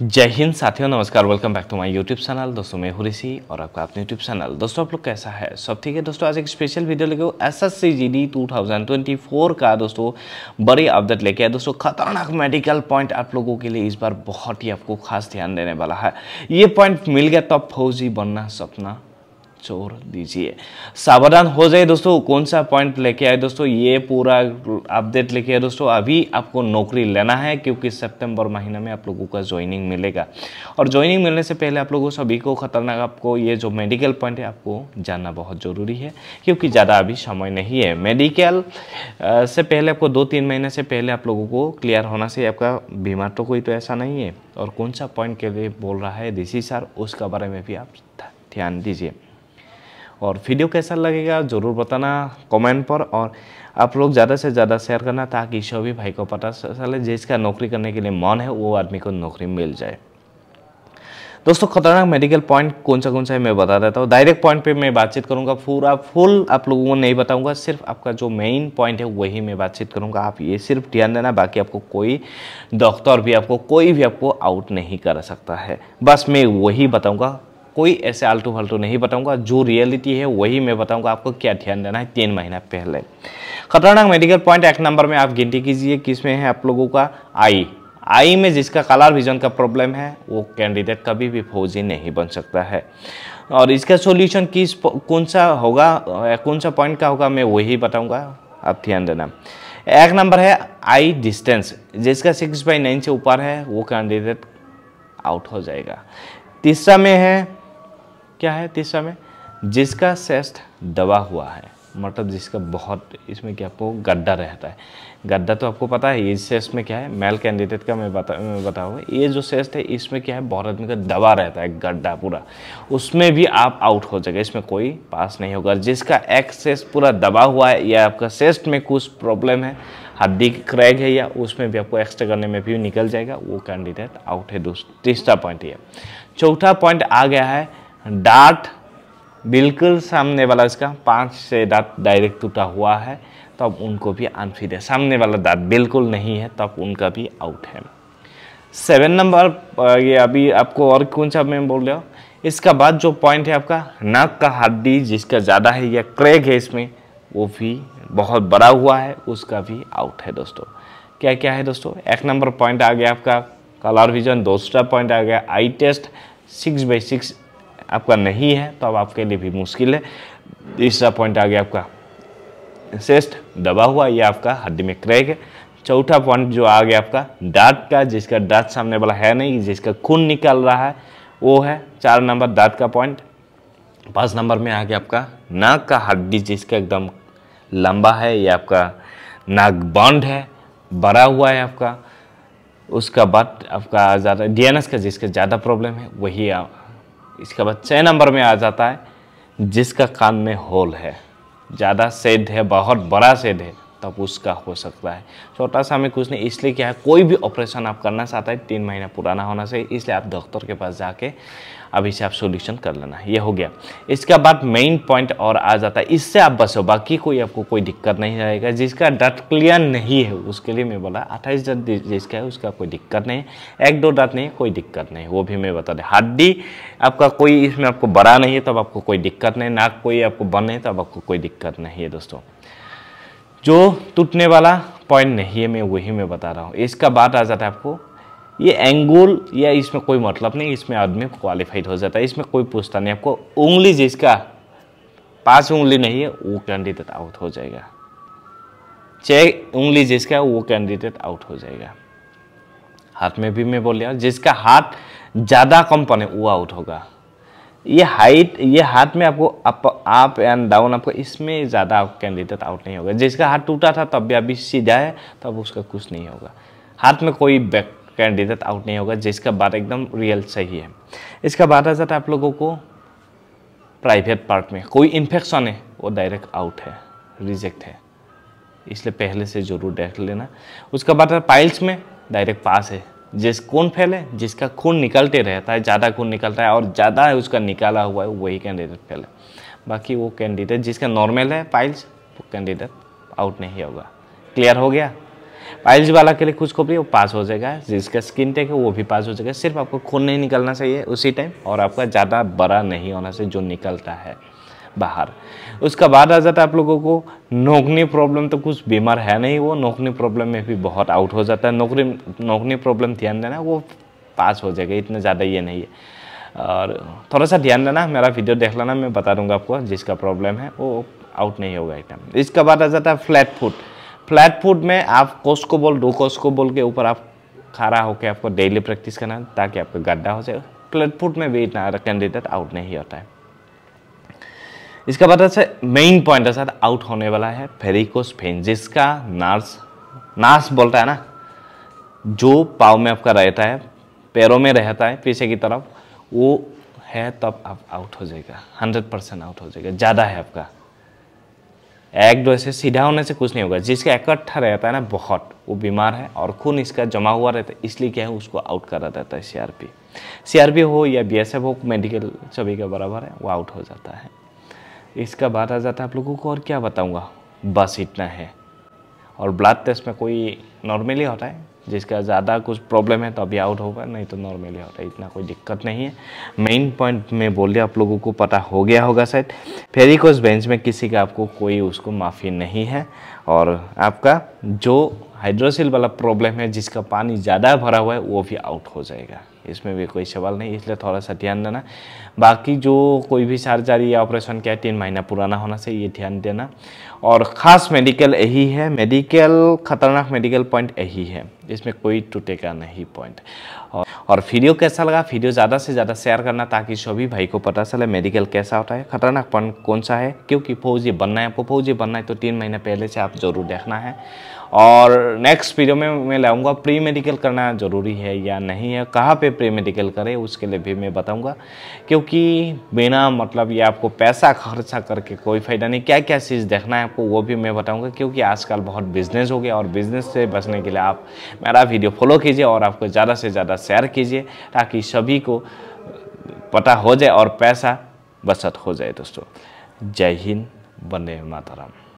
जय हिंद साथियों नमस्कार welcome back to my YouTube channel दोस्तों मैं हूँ ऋषि और आपका अपने यूट्यूब चैनल दोस्तों आप लोग कैसा है सब ठीक है दोस्तों आज एक स्पेशल वीडियो लेके S S C G D two thousand twenty four का दोस्तों बड़ी अपडेट लेके आए दोस्तों खतरनाक मेडिकल पॉइंट आप लोगों के लिए इस बार बहुत ही आपको खास ध्यान देने वाला है ये पॉइंट मिल गया तो फौजी बनना सपना छोड़ दीजिए सावधान हो जाए दोस्तों कौन सा पॉइंट लेके आए दोस्तों ये पूरा अपडेट लेके आए दोस्तों अभी आपको नौकरी लेना है क्योंकि सितंबर महीने में आप लोगों का ज्वाइनिंग मिलेगा और ज्वाइनिंग मिलने से पहले आप लोगों सभी को खतरनाक आपको ये जो मेडिकल पॉइंट है आपको जानना बहुत ज़रूरी है क्योंकि ज़्यादा अभी समय नहीं है मेडिकल से पहले आपको दो तीन महीने से पहले आप लोगों को क्लियर होना चाहिए आपका बीमार तो कोई तो ऐसा नहीं है और कौन सा पॉइंट के लिए बोल रहा है ऋषि सर उसका बारे में भी आप ध्यान दीजिए और वीडियो कैसा लगेगा ज़रूर बताना कमेंट पर और आप लोग ज़्यादा से ज़्यादा शेयर करना ताकि सभी भाई को पता चले जिसका नौकरी करने के लिए मन है वो आदमी को नौकरी मिल जाए दोस्तों खतरनाक मेडिकल पॉइंट कौन सा कौन सा है मैं बता देता हूँ डायरेक्ट पॉइंट पे मैं बातचीत करूँगा पूरा फुल आप लोगों को नहीं बताऊँगा सिर्फ आपका जो मेन पॉइंट है वही मैं बातचीत करूँगा आप ये सिर्फ ध्यान देना बाकी आपको कोई डॉक्टर भी आपको कोई भी आपको आउट नहीं कर सकता है बस मैं वही बताऊँगा कोई ऐसे आलतू फालतू नहीं बताऊंगा जो रियलिटी है वही मैं बताऊंगा आपको क्या ध्यान देना है तीन महीना पहले खतरनाक मेडिकल पॉइंट एक नंबर में आप गिनती कीजिए किस में है आप लोगों का आई आई में जिसका कलर विजन का प्रॉब्लम है वो कैंडिडेट कभी भी फौजी नहीं बन सकता है और इसका सोल्यूशन किस कौन सा होगा कौन सा पॉइंट का होगा मैं वही बताऊँगा आप ध्यान देना एक नंबर है आई डिस्टेंस जिसका सिक्स बाई नाइन से ऊपर है वो कैंडिडेट आउट हो जाएगा तीसरा में है क्या है तीसरा में जिसका सेस्ट दबा हुआ है मतलब जिसका बहुत इसमें क्या आपको गड्ढा रहता है गड्ढा तो आपको पता है ये सेस्ट में क्या है मेल कैंडिडेट का मैं बता बताऊँगा ये जो सेस्ट है इसमें क्या है बहुत आदमी का दबा रहता है गड्ढा पूरा उसमें भी आप आउट हो जाएगा इसमें कोई पास नहीं होगा जिसका एक्सेस पूरा दबा हुआ है या आपका सेस्ट में कुछ प्रॉब्लम है हड्डी क्रैक है या उसमें भी आपको एक्स्ट्रा करने में भी निकल जाएगा वो कैंडिडेट आउट है दोस्त तीसरा पॉइंट ये चौथा पॉइंट आ गया है डाट बिल्कुल सामने वाला इसका पाँच से दांत डायरेक्ट टूटा हुआ है तब उनको भी अनफिट है सामने वाला दांत बिल्कुल नहीं है तब उनका भी आउट है सेवन नंबर ये अभी आपको और कौन सा मैं बोल रहा हूँ इसका बाद जो पॉइंट है आपका नाक का हड्डी जिसका ज़्यादा है या क्रेग है इसमें वो भी बहुत बड़ा हुआ है उसका भी आउट है दोस्तों क्या क्या है दोस्तों एक नंबर पॉइंट आ गया आपका कलर विजन दूसरा पॉइंट आ गया eye test six by six आपका नहीं है तो अब आपके लिए भी मुश्किल है तीसरा पॉइंट आ गया आपका श्रेष्ठ दबा हुआ ये आपका हड्डी में क्रैक है चौथा पॉइंट जो आ गया आपका दांत का जिसका दांत सामने वाला है नहीं जिसका खून निकल रहा है वो है चार नंबर दांत का पॉइंट पाँच नंबर में आ गया आपका नाक का हड्डी जिसका एकदम लंबा है ये आपका नाक बंद है बड़ा हुआ है आपका उसका बाद आपका ज़्यादा डी का जिसका ज़्यादा प्रॉब्लम है वही इसके बाद छः नंबर में आ जाता है जिसका कान में होल है ज़्यादा सेद है बहुत बड़ा सेद है तब उसका हो सकता है छोटा सा हमें कुछ नहीं इसलिए क्या है कोई भी ऑपरेशन आप करना चाहता है तीन महीना पुराना होना चाहिए इसलिए आप डॉक्टर के पास जाके अभी से आप सोल्यूशन कर लेना ये हो गया इसके बाद मेन पॉइंट और आ जाता है इससे आप बसो बाकी कोई आपको कोई दिक्कत नहीं रहेगा जिसका डट क्लियर नहीं है उसके लिए मैं बोला अट्ठाईस डट जिसका है उसका कोई दिक्कत नहीं एक दो डट नहीं कोई दिक्कत नहीं वो भी मैं बता दें हड्डी आपका कोई इसमें आपको बड़ा नहीं है तब आपको कोई दिक्कत नहीं नाक कोई आपको बन नहीं तब आपको कोई दिक्कत नहीं है दोस्तों जो टूटने वाला पॉइंट नहीं है मैं वही मैं बता रहा हूँ इसका बात आ जाता है आपको ये एंगल या इसमें कोई मतलब नहीं इसमें आदमी क्वालिफाइड हो जाता है इसमें कोई पूछता नहीं आपको उंगली जिसका पांच उंगली नहीं है वो कैंडिडेट आउट हो जाएगा चेक उंगली जिसका वो कैंडिडेट आउट हो जाएगा हाथ में भी मैं बोल रहा जिसका हाथ ज़्यादा कम पने वो आउट होगा ये हाइट ये हाथ में आपको अप, आप एंड डाउन आपको इसमें ज़्यादा कैंडिडेट आउट नहीं होगा जिसका हाथ टूटा था तब भी अभी सीधा है तब उसका कुछ नहीं होगा हाथ में कोई बैक कैंडिडेट आउट नहीं होगा जिसका बात एकदम रियल सही है इसका बात आ जाता है आप लोगों को प्राइवेट पार्ट में कोई इन्फेक्शन है वो डायरेक्ट आउट है रिजेक्ट है इसलिए पहले से जरूर देख लेना उसका बात है पाइल्स में डायरेक्ट पास है जिस कौन फैले है जिसका खून निकलते रहता है ज़्यादा खून निकलता है और ज़्यादा उसका निकाला हुआ है वही कैंडिडेट फैले है बाकी वो कैंडिडेट जिसका नॉर्मल है पाइल्स वो कैंडिडेट आउट नहीं होगा क्लियर हो गया पाइल्स वाला के लिए कुछ भी वो पास हो जाएगा जिसका स्किन टेक है वो भी पास हो जाएगा सिर्फ आपको खून नहीं निकलना चाहिए उसी टाइम और आपका ज़्यादा बड़ा नहीं होना चाहिए जो निकलता है बाहर उसका बाद आ जाता है आप लोगों को नोकनी प्रॉब्लम तो कुछ बीमार है नहीं वो नोकनी प्रॉब्लम में भी बहुत आउट हो जाता है नौकरी नोकनी प्रॉब्लम ध्यान देना वो पास हो जाएगा इतना ज़्यादा ये नहीं है और थोड़ा सा ध्यान देना मेरा वीडियो देख लेना मैं बता दूंगा आपको जिसका प्रॉब्लम है वो आउट नहीं होगा एकदम इसके बाद आ जाता है फ्लैट फूड फ्लैट फूड में आप कोस को बोल दो कोस को बोल के ऊपर आप खड़ा होकर आपको डेली प्रैक्टिस करना ताकि आपका गड्ढा हो जाए फ्लैट फूड में भी इतना कैंडिडेट आउट नहीं होता है इसका बाद अच्छा मेन पॉइंट है सर आउट होने वाला है फेरिकोस फेंजिस जिसका नार्स नार्स बोलता है ना जो पाव में आपका रहता है पैरों में रहता है पीछे की तरफ वो है तब आप आउट हो जाएगा हंड्रेड परसेंट आउट हो जाएगा ज़्यादा है आपका एक दो से सीधा होने से कुछ नहीं होगा जिसका इकट्ठा रहता है ना बहुत वो बीमार है और खून इसका जमा हुआ रहता है इसलिए क्या है उसको आउट करा देता है सीआरपी सीआरपी हो या बीएसएफ हो मेडिकल सभी के बराबर है वो आउट हो जाता है इसका बात आ जाता है आप लोगों को और क्या बताऊँगा बस इतना है और ब्लड टेस्ट में कोई नॉर्मली होता है जिसका ज़्यादा कुछ प्रॉब्लम है तो अभी आउट होगा नहीं तो नॉर्मली आउट है इतना कोई दिक्कत नहीं है मेन पॉइंट में बोल दिया आप लोगों को पता हो गया होगा शायद फेरिकोस बेंच में किसी का आपको कोई उसको माफ़ी नहीं है और आपका जो हाइड्रोसिल वाला प्रॉब्लम है जिसका पानी ज़्यादा भरा हुआ है वो भी आउट हो जाएगा इसमें भी कोई सवाल नहीं इसलिए थोड़ा सा ध्यान देना बाकी जो कोई भी सर्जरी या ऑपरेशन क्या तीन महीना पुराना होना चाहिए ये ध्यान देना और ख़ास मेडिकल यही है मेडिकल ख़तरनाक मेडिकल पॉइंट यही है इसमें कोई टूटेगा नहीं पॉइंट और, और वीडियो कैसा लगा वीडियो ज़्यादा से ज़्यादा शेयर करना ताकि सभी भाई को पता चले मेडिकल कैसा होता है खतरनाक पॉइंट कौन सा है क्योंकि फौजी बनना है आपको फौजी बनना है तो तीन महीने पहले से आप ज़रूर देखना है और नेक्स्ट वीडियो में मैं लाऊंगा प्री मेडिकल करना ज़रूरी है या नहीं है कहाँ पे प्री मेडिकल करें उसके लिए भी मैं बताऊंगा क्योंकि बिना मतलब ये आपको पैसा खर्चा करके कोई फ़ायदा नहीं क्या क्या चीज़ देखना है आपको वो भी मैं बताऊँगा क्योंकि आजकल बहुत बिजनेस हो गया और बिज़नेस से बचने के लिए आप मेरा वीडियो फॉलो कीजिए और आपको ज़्यादा से ज़्यादा शेयर कीजिए ताकि सभी को पता हो जाए और पैसा बचत हो जाए दोस्तों जय हिंद बंदे माताराम